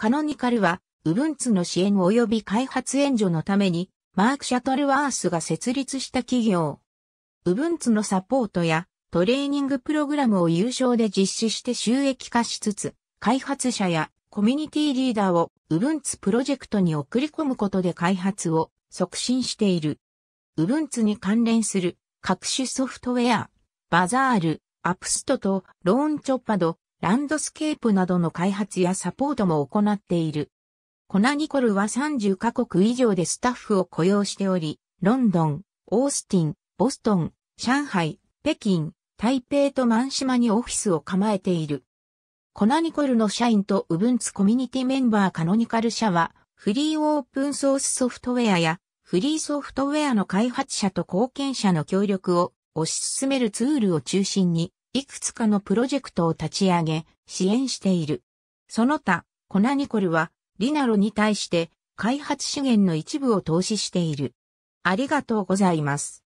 カノニカルは、ウブンツの支援及び開発援助のために、マーク・シャトルワースが設立した企業。ウブンツのサポートやトレーニングプログラムを有償で実施して収益化しつつ、開発者やコミュニティリーダーをウブンツプロジェクトに送り込むことで開発を促進している。ウブンツに関連する各種ソフトウェア、バザール、アプストとローンチョッパド、ランドスケープなどの開発やサポートも行っている。コナニコルは30カ国以上でスタッフを雇用しており、ロンドン、オースティン、ボストン、上海、北京、台北とシ島にオフィスを構えている。コナニコルの社員とウブンツコミュニティメンバーカノニカル社は、フリーオープンソースソフトウェアや、フリーソフトウェアの開発者と貢献者の協力を推し進めるツールを中心に、いくつかのプロジェクトを立ち上げ、支援している。その他、コナニコルは、リナロに対して、開発資源の一部を投資している。ありがとうございます。